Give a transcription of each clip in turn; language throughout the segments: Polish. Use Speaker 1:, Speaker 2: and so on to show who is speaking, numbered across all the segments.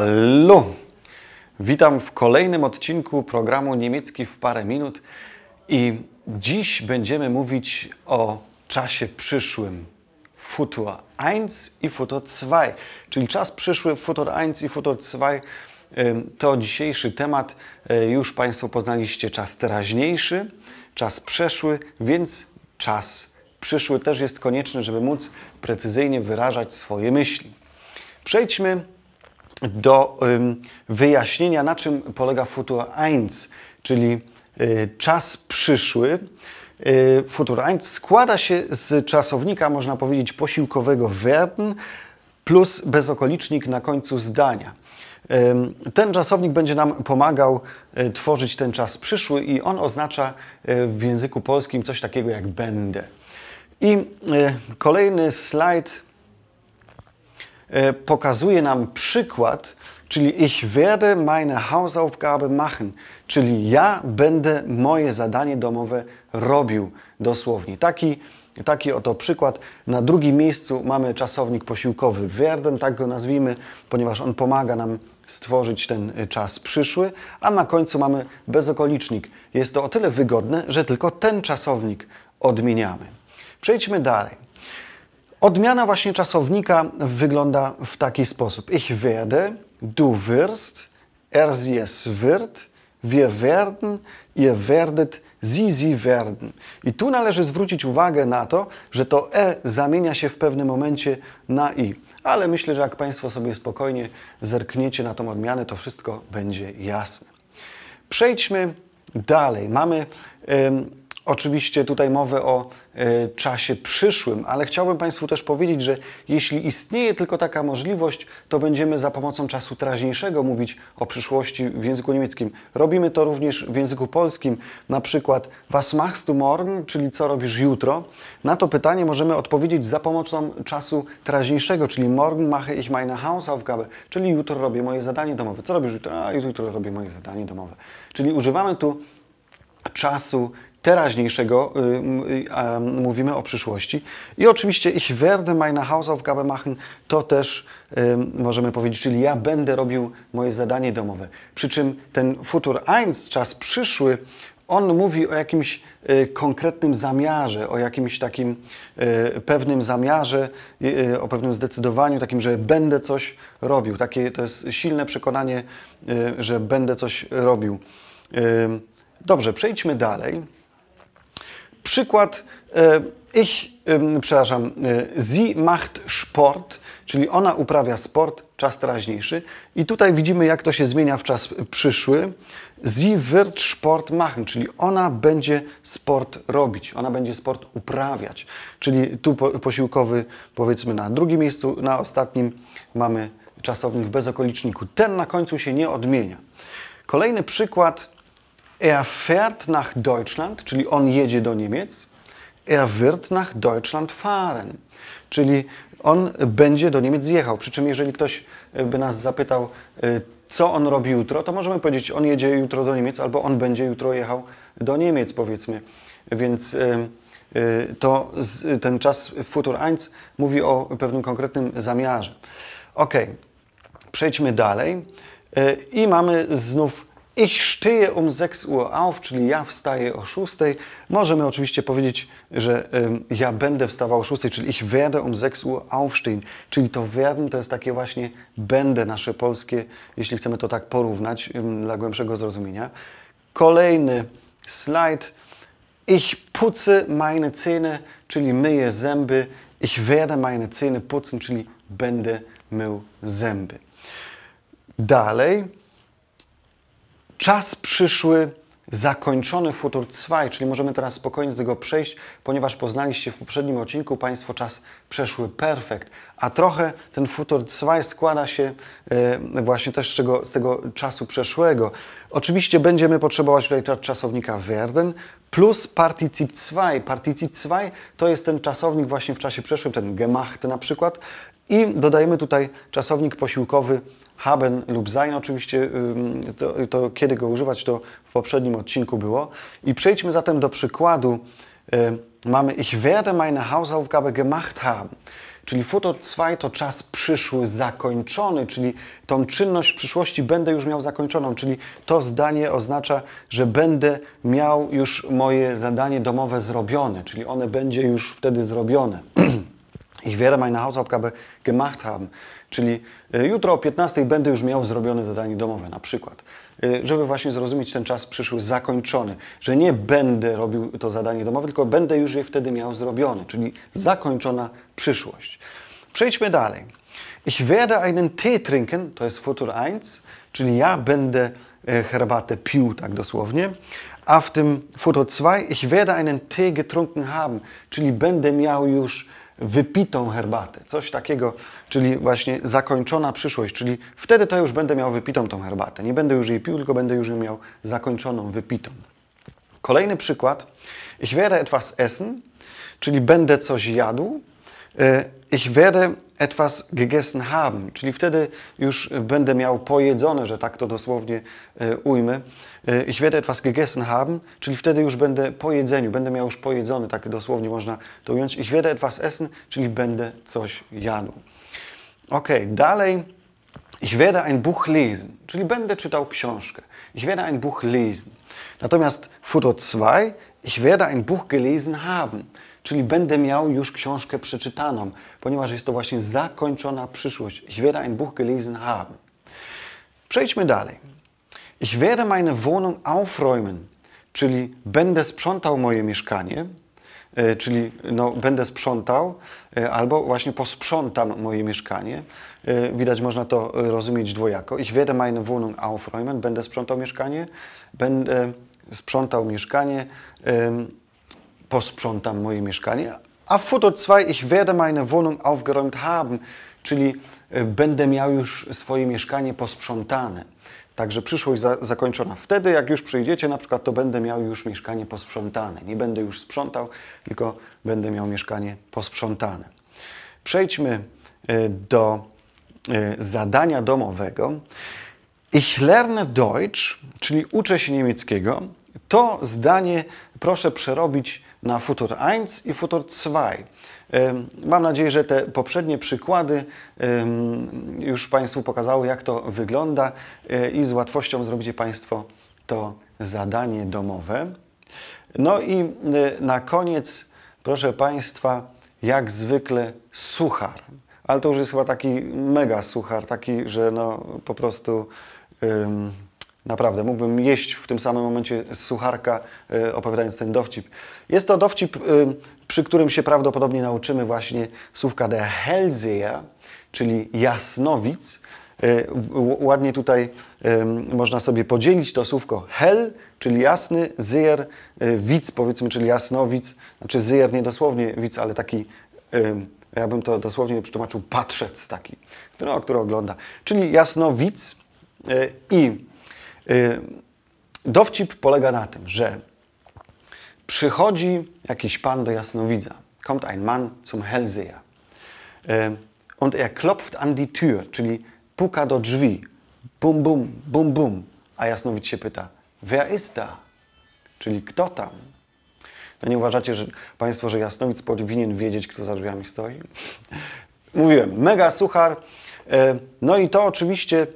Speaker 1: Hallo! Witam w kolejnym odcinku programu Niemiecki w parę minut i dziś będziemy mówić o czasie przyszłym. Futur 1 i Futur 2, czyli czas przyszły Futur 1 i Futur 2 to dzisiejszy temat. E, już Państwo poznaliście czas teraźniejszy, czas przeszły, więc czas przyszły też jest konieczny, żeby móc precyzyjnie wyrażać swoje myśli. Przejdźmy do wyjaśnienia, na czym polega Futur 1, czyli y, czas przyszły. Y, futur 1 składa się z czasownika, można powiedzieć, posiłkowego werden plus bezokolicznik na końcu zdania. Ten czasownik będzie nam pomagał y, tworzyć ten czas przyszły i on oznacza w języku polskim coś takiego jak będę. I kolejny slajd E, pokazuje nam przykład, czyli ich werde meine Hausaufgabe machen, czyli ja będę moje zadanie domowe robił dosłownie. Taki, taki oto przykład. Na drugim miejscu mamy czasownik posiłkowy werden, tak go nazwijmy, ponieważ on pomaga nam stworzyć ten e, czas przyszły, a na końcu mamy bezokolicznik. Jest to o tyle wygodne, że tylko ten czasownik odmieniamy. Przejdźmy dalej. Odmiana właśnie czasownika wygląda w taki sposób. Ich werde, du wirst, er sie es wird, wir werden, ihr werdet, sie, sie werden. I tu należy zwrócić uwagę na to, że to e zamienia się w pewnym momencie na i. Ale myślę, że jak Państwo sobie spokojnie zerkniecie na tą odmianę, to wszystko będzie jasne. Przejdźmy dalej. Mamy Oczywiście tutaj mowę o y, czasie przyszłym, ale chciałbym Państwu też powiedzieć, że jeśli istnieje tylko taka możliwość, to będziemy za pomocą czasu teraźniejszego mówić o przyszłości w języku niemieckim. Robimy to również w języku polskim, na przykład Was machst du morgen, czyli co robisz jutro? Na to pytanie możemy odpowiedzieć za pomocą czasu teraźniejszego, czyli morgen mache ich meine Hausaufgabe, czyli jutro robię moje zadanie domowe. Co robisz jutro? A jutro robię moje zadanie domowe. Czyli używamy tu czasu teraźniejszego y, y, mówimy o przyszłości. I oczywiście ich werde meine Hausaufgabe machen to też możemy powiedzieć, czyli ja będę robił moje zadanie domowe. Przy czym ten futur eins, czas przyszły, on mówi o jakimś y, konkretnym zamiarze, o jakimś takim pewnym zamiarze, o pewnym zdecydowaniu, takim, że będę coś robił. Takie to jest silne przekonanie, że będę coś robił. Dobrze, przejdźmy dalej. Przykład e, ich, przepraszam, sie macht Sport, czyli ona uprawia sport, czas teraźniejszy. I tutaj widzimy, jak to się zmienia w czas przyszły. Sie wird Sport machen, czyli ona będzie sport robić, ona będzie sport uprawiać. Czyli tu posiłkowy powiedzmy na drugim miejscu, na ostatnim mamy czasownik w bezokoliczniku. Ten na końcu się nie odmienia. Kolejny przykład Er fährt nach Deutschland, czyli on jedzie do Niemiec. Er wird nach Deutschland fahren, czyli on będzie do Niemiec jechał. Przy czym, jeżeli ktoś e, by nas zapytał, e, co on robi jutro, to możemy powiedzieć, on jedzie jutro do Niemiec, albo on będzie jutro jechał do Niemiec, powiedzmy. Więc e, to ten czas Futur 1 mówi o pewnym konkretnym zamiarze. Ok, przejdźmy dalej. I mamy znów ich sztyję um 6 Uhr auf, czyli ja wstaję o 6. Możemy oczywiście powiedzieć, że ja będę wstawał o 6, czyli ich werde um 6 Uhr aufstehen. Czyli to werden to jest takie właśnie będę nasze polskie, jeśli chcemy to tak porównać dla głębszego zrozumienia. Kolejny slajd. Ich putze meine Zähne, czyli myję zęby. Ich werde meine Zähne putzen, czyli będę mył zęby. Dalej czas przyszły, zakończony Futur 2, czyli możemy teraz spokojnie do tego przejść, ponieważ poznaliście w poprzednim odcinku Państwo czas przeszły perfekt, a trochę ten Futur 2 składa się e, właśnie też z, czego, z tego czasu przeszłego. Oczywiście będziemy potrzebować tutaj czasownika werden plus Partizip 2. Partizip 2 to jest ten czasownik właśnie w czasie przeszłym, ten gemacht na przykład i dodajemy tutaj czasownik posiłkowy haben lub sein. Oczywiście to, to, kiedy go używać, to w poprzednim odcinku było. I przejdźmy zatem do przykładu. Y, mamy ich werde meine Hausaufgabe gemacht haben. Czyli futo 2 to czas przyszły, zakończony, czyli tą czynność w przyszłości będę już miał zakończoną, czyli to zdanie oznacza, że będę miał już moje zadanie domowe zrobione, czyli one będzie już wtedy zrobione. ich werde meine Hausaufgabe gemacht haben. Czyli e, jutro o 15 będę już miał zrobione zadanie domowe, na przykład. E, żeby właśnie zrozumieć ten czas przyszły zakończony, że nie będę robił to zadanie domowe, tylko będę już je wtedy miał zrobione, czyli zakończona przyszłość. Przejdźmy dalej. Ich werde einen Tee trinken, to jest futur 1, czyli ja będę e, herbatę pił, tak dosłownie. A w tym futur 2, ich werde einen Tee getrunken haben, czyli będę miał już wypitą herbatę, coś takiego, czyli właśnie zakończona przyszłość, czyli wtedy to już będę miał wypitą tą herbatę. Nie będę już jej pił, tylko będę już ją miał zakończoną, wypitą. Kolejny przykład. Ich werde etwas essen, czyli będę coś jadł, E, ich werde etwas gegessen haben, czyli wtedy już będę miał pojedzone, że tak to dosłownie e, ujmę. E, ich werde etwas gegessen haben, czyli wtedy już będę po jedzeniu, będę miał już pojedzony, tak dosłownie można to ująć. Ich werde etwas essen, czyli będę coś jadł. Ok, dalej. Ich werde ein Buch lesen, czyli będę czytał książkę. Ich werde ein Buch lesen. Natomiast Foto 2, ich werde ein Buch gelesen haben czyli będę miał już książkę przeczytaną, ponieważ jest to właśnie zakończona przyszłość. Ich werde ein Buch gelesen haben. Przejdźmy dalej. Ich werde meine Wohnung aufräumen, czyli będę sprzątał moje mieszkanie, e, czyli no, będę sprzątał, e, albo właśnie posprzątam moje mieszkanie. E, widać, można to rozumieć dwojako. Ich werde meine Wohnung aufräumen, będę sprzątał mieszkanie, będę sprzątał mieszkanie, posprzątam moje mieszkanie, a futur 2 ich werde meine Wohnung aufgeräumt haben, czyli e, będę miał już swoje mieszkanie posprzątane. Także przyszłość za, zakończona. Wtedy, jak już przyjdziecie, na przykład, to będę miał już mieszkanie posprzątane. Nie będę już sprzątał, tylko będę miał mieszkanie posprzątane. Przejdźmy e, do e, zadania domowego. Ich lerne Deutsch, czyli uczę się niemieckiego. To zdanie proszę przerobić na Futur 1 i Futur 2. Mam nadzieję, że te poprzednie przykłady już Państwu pokazały, jak to wygląda e, i z łatwością zrobicie Państwo to zadanie domowe. No i e, na koniec, proszę Państwa, jak zwykle suchar. Ale to już jest chyba taki mega suchar, taki, że no po prostu... Naprawdę, mógłbym jeść w tym samym momencie z sucharka, e, opowiadając ten dowcip. Jest to dowcip, e, przy którym się prawdopodobnie nauczymy właśnie słówka de Hellseher, czyli jasnowic. E, ładnie tutaj można sobie podzielić to słówko hel, czyli jasny, zyjer, widz powiedzmy, czyli jasnowic, znaczy zyjer nie dosłownie widz, ale taki ja bym to dosłownie przetłumaczył patrzec taki, no, który ogląda. Czyli jasnowic i Y, dowcip polega na tym, że przychodzi jakiś pan do jasnowidza. Kommt ein Mann zum Hellseher. Y, und er klopft an die Tür, czyli puka do drzwi. Bum, bum, bum, bum. A jasnowidz się pyta, wer ist da? Czyli kto tam? No nie uważacie że, Państwo, że jasnowidz powinien wiedzieć, kto za drzwiami stoi? Mówiłem, mega suchar. Y, no i to oczywiście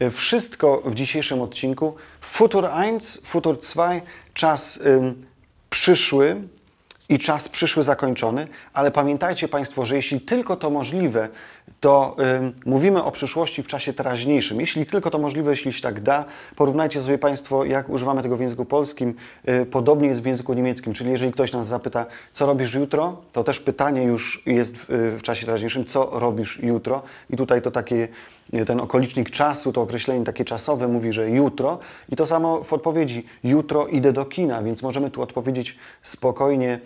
Speaker 1: E, wszystko w dzisiejszym odcinku. Futur 1, Futur 2, czas przyszły, i czas przyszły zakończony, ale pamiętajcie Państwo, że jeśli tylko to możliwe, to y, mówimy o przyszłości w czasie teraźniejszym. Jeśli tylko to możliwe, jeśli się tak da, porównajcie sobie Państwo, jak używamy tego w języku polskim. Y, podobnie jest w języku niemieckim, czyli jeżeli ktoś nas zapyta, co robisz jutro, to też pytanie już jest w, y, w czasie teraźniejszym, co robisz jutro. I tutaj to takie, y, ten okolicznik czasu, to określenie takie czasowe mówi, że jutro. I to samo w odpowiedzi, jutro idę do kina, więc możemy tu odpowiedzieć spokojnie,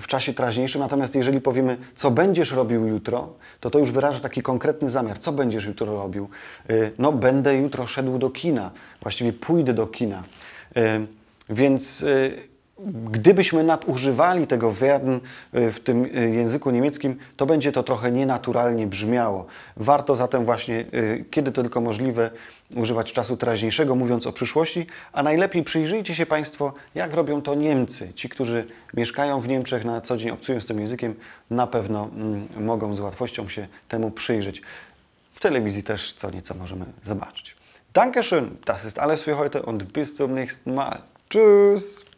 Speaker 1: w czasie teraźniejszym. Natomiast jeżeli powiemy, co będziesz robił jutro, to to już wyraża taki konkretny zamiar. Co będziesz jutro robił? Y, no, będę jutro szedł do kina. Właściwie pójdę do kina. Y, więc y, gdybyśmy nadużywali tego werden y, w tym y, języku niemieckim, to będzie to trochę nienaturalnie brzmiało. Warto zatem właśnie, y, kiedy to tylko możliwe, używać czasu teraźniejszego, mówiąc o przyszłości, a najlepiej przyjrzyjcie się Państwo, jak robią to Niemcy. Ci, którzy mieszkają w Niemczech na co dzień, obcują z tym językiem, na pewno mm, mogą z łatwością się temu przyjrzeć. W telewizji też co nieco możemy zobaczyć. Dankeschön, das ist alles für heute und bis zum nächsten Mal. Tschüss!